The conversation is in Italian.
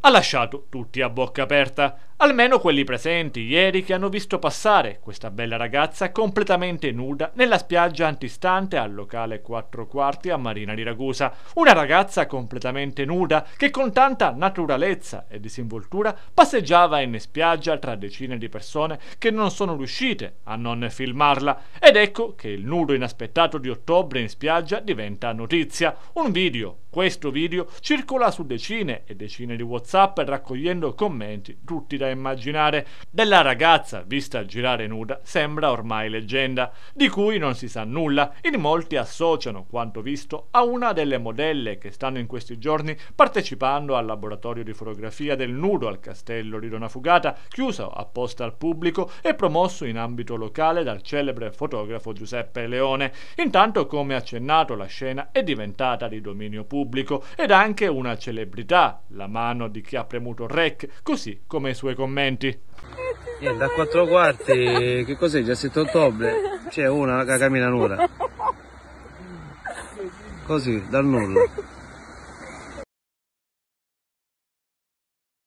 ha lasciato tutti a bocca aperta, almeno quelli presenti ieri che hanno visto passare questa bella ragazza completamente nuda nella spiaggia antistante al locale 4 quarti a Marina di Ragusa. Una ragazza completamente nuda che con tanta naturalezza e disinvoltura passeggiava in spiaggia tra decine di persone che non sono riuscite a non filmarla. Ed ecco che il nudo inaspettato di ottobre in spiaggia diventa notizia. Un video questo video circola su decine e decine di Whatsapp raccogliendo commenti tutti da da immaginare, della ragazza vista girare nuda sembra ormai leggenda, di cui non si sa nulla. In molti associano quanto visto a una delle modelle che stanno in questi giorni partecipando al laboratorio di fotografia del nudo al castello di Donafugata, chiuso apposta al pubblico e promosso in ambito locale dal celebre fotografo Giuseppe Leone. Intanto, come accennato, la scena è diventata di dominio pubblico ed anche una celebrità, la mano di chi ha premuto REC, così come i suoi commenti. Niente, a quattro quarti, che cos'è? Già 7 ottobre? C'è una che cammina nuda. Così, dal nulla.